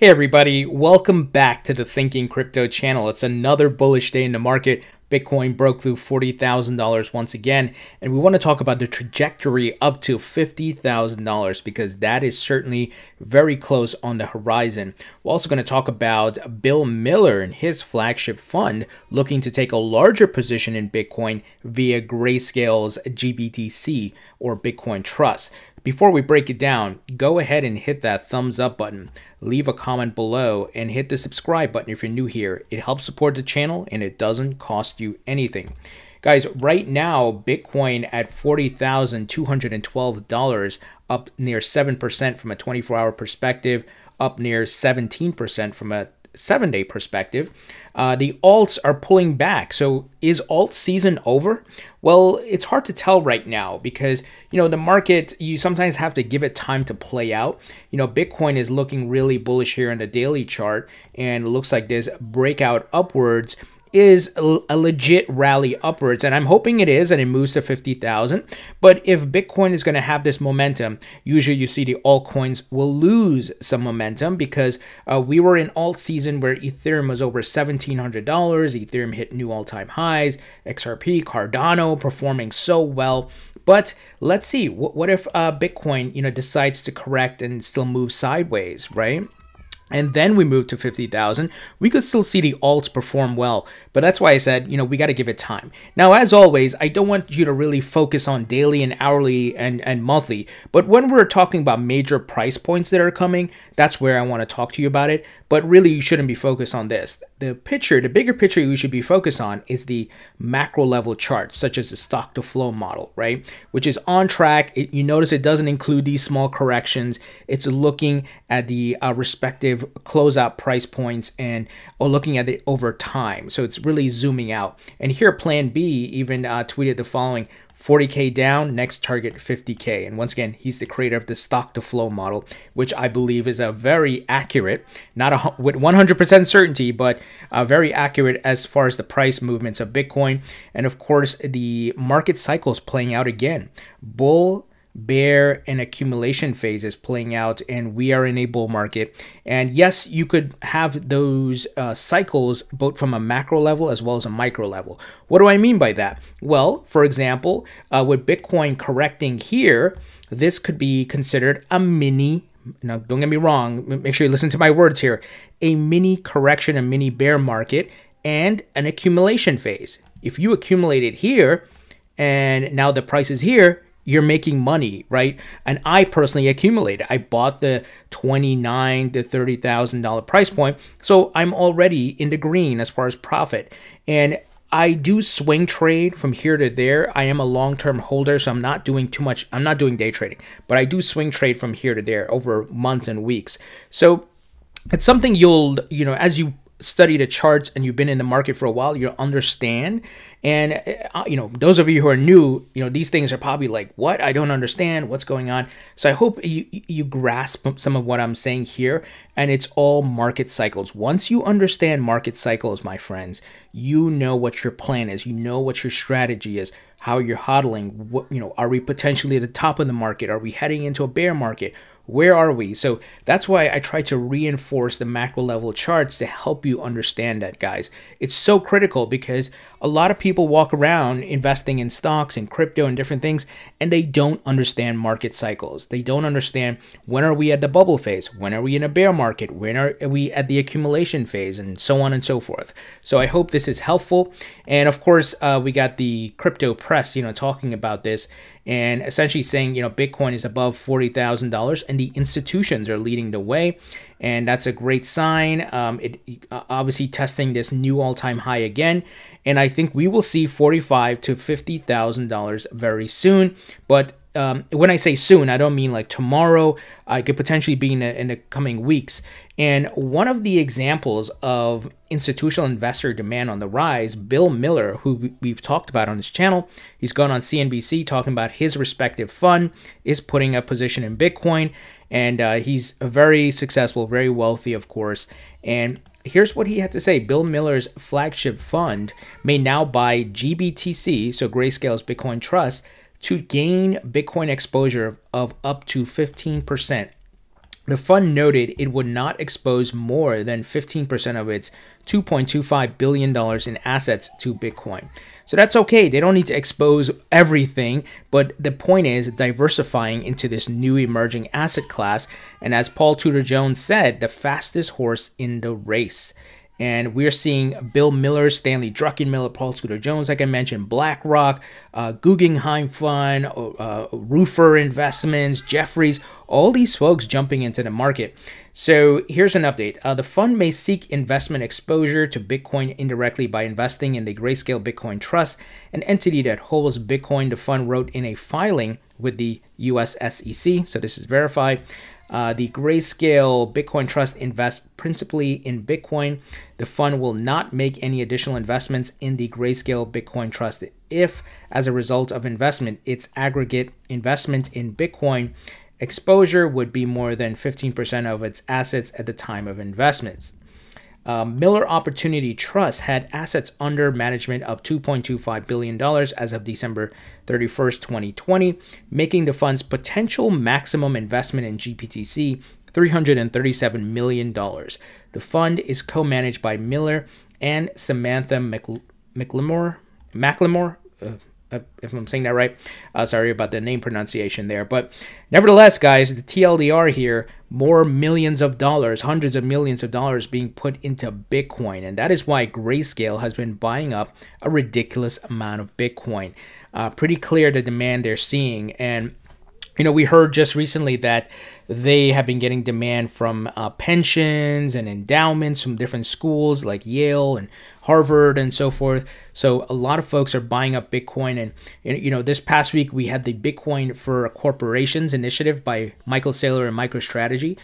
Hey everybody, welcome back to the Thinking Crypto channel. It's another bullish day in the market. Bitcoin broke through $40,000 once again, and we want to talk about the trajectory up to $50,000 because that is certainly very close on the horizon. We're also going to talk about Bill Miller and his flagship fund looking to take a larger position in Bitcoin via Grayscale's GBTC or Bitcoin Trust. Before we break it down, go ahead and hit that thumbs up button, leave a comment below, and hit the subscribe button if you're new here. It helps support the channel and it doesn't cost you anything. Guys, right now, Bitcoin at $40,212, up near 7% from a 24 hour perspective, up near 17% from a seven day perspective, uh, the alts are pulling back. So is alt season over? Well, it's hard to tell right now because, you know, the market, you sometimes have to give it time to play out. You know, Bitcoin is looking really bullish here on the daily chart and it looks like this breakout upwards is a legit rally upwards and i'm hoping it is and it moves to 50000 but if bitcoin is going to have this momentum usually you see the altcoins will lose some momentum because uh, we were in alt season where ethereum was over $1700 ethereum hit new all-time highs xrp cardano performing so well but let's see what, what if uh, bitcoin you know decides to correct and still move sideways right and then we moved to 50,000, we could still see the alts perform well. But that's why I said, you know, we got to give it time. Now, as always, I don't want you to really focus on daily and hourly and, and monthly. But when we're talking about major price points that are coming, that's where I want to talk to you about it. But really, you shouldn't be focused on this. The picture, the bigger picture you should be focused on is the macro level charts, such as the stock to flow model, right? Which is on track. It, you notice it doesn't include these small corrections. It's looking at the uh, respective close closeout price points and or oh, looking at it over time. So it's really zooming out. And here, Plan B even uh, tweeted the following 40K down, next target 50K. And once again, he's the creator of the stock to flow model, which I believe is a very accurate, not a, with 100% certainty, but uh, very accurate as far as the price movements of Bitcoin. And of course, the market cycles playing out again. Bull bear and accumulation phase is playing out and we are in a bull market and yes you could have those uh, cycles both from a macro level as well as a micro level what do i mean by that well for example uh, with bitcoin correcting here this could be considered a mini now don't get me wrong make sure you listen to my words here a mini correction a mini bear market and an accumulation phase if you accumulated here and now the price is here you're making money, right? And I personally accumulated. I bought the twenty-nine to thirty thousand dollar price point, so I'm already in the green as far as profit. And I do swing trade from here to there. I am a long-term holder, so I'm not doing too much. I'm not doing day trading, but I do swing trade from here to there over months and weeks. So it's something you'll you know as you study the charts and you've been in the market for a while, you'll understand. And uh, uh, you know, those of you who are new, you know, these things are probably like, "What? I don't understand. What's going on?" So I hope you you grasp some of what I'm saying here, and it's all market cycles. Once you understand market cycles, my friends, you know what your plan is, you know what your strategy is how you're hodling. What, you know, are we potentially at the top of the market? Are we heading into a bear market? Where are we? So that's why I try to reinforce the macro level charts to help you understand that, guys. It's so critical because a lot of people walk around investing in stocks and crypto and different things, and they don't understand market cycles. They don't understand when are we at the bubble phase? When are we in a bear market? When are we at the accumulation phase? And so on and so forth. So I hope this is helpful. And of course, uh, we got the crypto press, you know, talking about this and essentially saying, you know, Bitcoin is above $40,000 and the institutions are leading the way. And that's a great sign. Um, it uh, obviously testing this new all time high again. And I think we will see 45 to $50,000 very soon. But um, when I say soon, I don't mean like tomorrow. I could potentially be in the, in the coming weeks. And one of the examples of institutional investor demand on the rise, Bill Miller, who we've talked about on this channel, he's gone on CNBC talking about his respective fund is putting a position in Bitcoin, and uh, he's very successful, very wealthy, of course. And here's what he had to say: Bill Miller's flagship fund may now buy GBTC, so Grayscale's Bitcoin Trust to gain Bitcoin exposure of, of up to 15%. The fund noted it would not expose more than 15% of its $2.25 billion in assets to Bitcoin. So that's okay. They don't need to expose everything, but the point is diversifying into this new emerging asset class. And as Paul Tudor Jones said, the fastest horse in the race. And we're seeing Bill Miller, Stanley Druckenmiller, Paul Scooter Jones, like I mentioned, BlackRock, uh, Guggenheim Fund, uh, Roofer Investments, Jeffries, all these folks jumping into the market. So here's an update. Uh, the fund may seek investment exposure to Bitcoin indirectly by investing in the Grayscale Bitcoin Trust, an entity that holds Bitcoin, the fund wrote in a filing with the US SEC. So this is verified. Uh, the Grayscale Bitcoin Trust invests principally in Bitcoin. The fund will not make any additional investments in the Grayscale Bitcoin Trust if, as a result of investment, its aggregate investment in Bitcoin exposure would be more than 15% of its assets at the time of investment uh, Miller Opportunity Trust had assets under management of $2.25 billion as of December 31st, 2020, making the fund's potential maximum investment in GPTC $337 million. The fund is co managed by Miller and Samantha McL- McLemore. McLemore? Uh, uh, if I'm saying that right. Uh, sorry about the name pronunciation there. But nevertheless, guys, the TLDR here more millions of dollars, hundreds of millions of dollars being put into Bitcoin. And that is why Grayscale has been buying up a ridiculous amount of Bitcoin. Uh, pretty clear the demand they're seeing. And you know, we heard just recently that they have been getting demand from uh, pensions and endowments from different schools like Yale and Harvard and so forth. So a lot of folks are buying up Bitcoin. And, you know, this past week we had the Bitcoin for Corporations initiative by Michael Saylor and MicroStrategy,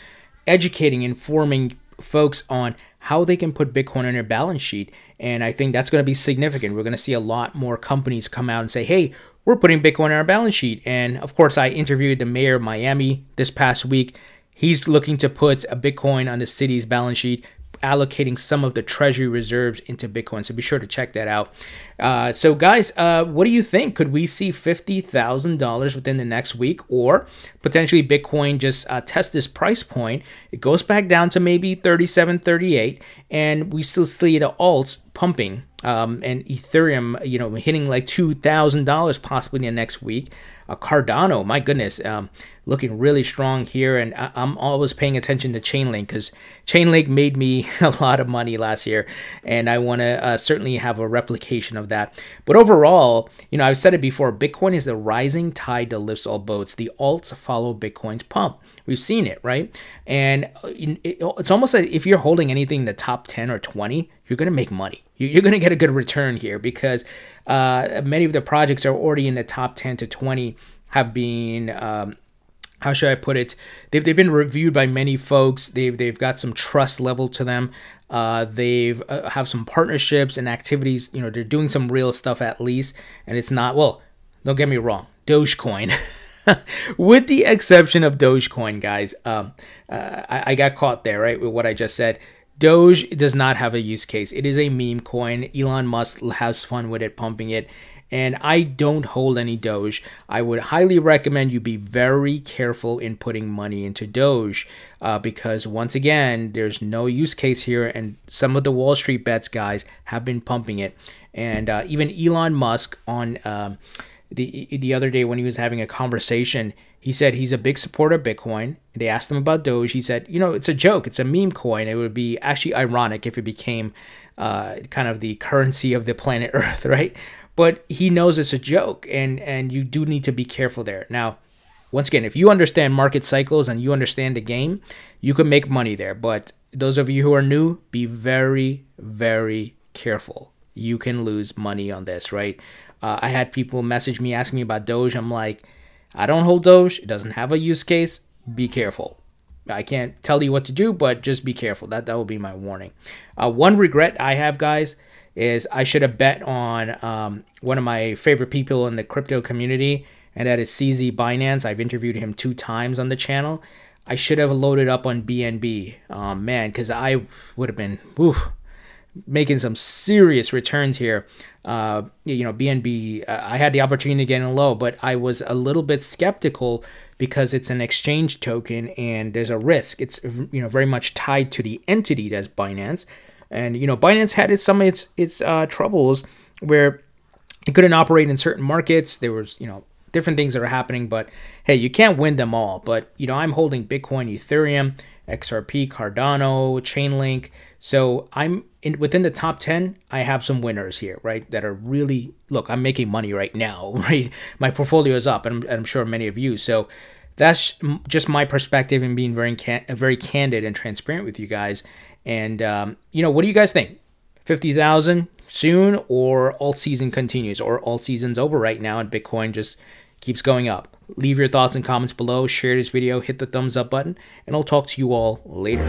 educating, informing folks on how they can put Bitcoin on their balance sheet. And I think that's going to be significant. We're going to see a lot more companies come out and say, hey, we're putting Bitcoin on our balance sheet. And of course, I interviewed the mayor of Miami this past week. He's looking to put a Bitcoin on the city's balance sheet allocating some of the treasury reserves into Bitcoin. So be sure to check that out. Uh, so, guys, uh, what do you think? Could we see $50,000 within the next week or potentially Bitcoin just uh, test this price point? It goes back down to maybe 37, 38, and we still see the alts pumping um, and Ethereum, you know, hitting like two thousand dollars possibly in the next week. Uh, Cardano, my goodness, um, looking really strong here, and I- am always paying attention to Chainlink because Chainlink made me a lot of money last year, and I want to uh, certainly have a replication of that. But overall, you know, I've said it before, Bitcoin is the rising tide that lifts all boats. The alts follow Bitcoin's pump. We've seen it, right? And uh, it's almost like if you're holding anything in the top 10 or 20, you're going to make money. You're going to get a good return here because uh, many of the projects are already in the top 10 to 20 have been um, how should I put it? They've, they've been reviewed by many folks. They've they've got some trust level to them. Uh, they've uh, have some partnerships and activities. You know, they're doing some real stuff at least, and it's not well. Don't get me wrong, Dogecoin. with the exception of Dogecoin, guys. Um, uh, I, I got caught there, right, with what I just said. Doge does not have a use case. It is a meme coin. Elon Musk has fun with it, pumping it. And I don't hold any Doge. I would highly recommend you be very careful in putting money into Doge uh, because, once again, there's no use case here. And some of the Wall Street bets guys have been pumping it. And uh, even Elon Musk on. Um, the the other day when he was having a conversation, he said he's a big supporter of Bitcoin. They asked him about Doge. He said, you know, it's a joke. It's a meme coin. It would be actually ironic if it became uh, kind of the currency of the planet Earth, right? But he knows it's a joke, and and you do need to be careful there. Now, once again, if you understand market cycles and you understand the game, you can make money there. But those of you who are new, be very, very careful. You can lose money on this, right? Uh, I had people message me asking me about Doge. I'm like, I don't hold Doge. It doesn't have a use case. Be careful. I can't tell you what to do, but just be careful. That that will be my warning. Uh, one regret I have, guys, is I should have bet on um, one of my favorite people in the crypto community, and that is CZ Binance. I've interviewed him two times on the channel. I should have loaded up on BNB, um, man, because I would have been whew, making some serious returns here uh, you know, BNB, uh, I had the opportunity to get in low, but I was a little bit skeptical because it's an exchange token and there's a risk. It's, you know, very much tied to the entity that's Binance. And, you know, Binance had some of its, its uh, troubles where it couldn't operate in certain markets. There was, you know, different things that are happening, but hey, you can't win them all. But, you know, I'm holding Bitcoin, Ethereum, XRP, Cardano, Chainlink. So I'm in, within the top 10, I have some winners here, right? That are really, look, I'm making money right now, right? My portfolio is up, and I'm, and I'm sure many of you. So that's just my perspective and being very, can, very candid and transparent with you guys. And, um, you know, what do you guys think? 50,000 soon or all season continues or all season's over right now and Bitcoin just keeps going up. Leave your thoughts and comments below, share this video, hit the thumbs up button, and I'll talk to you all later.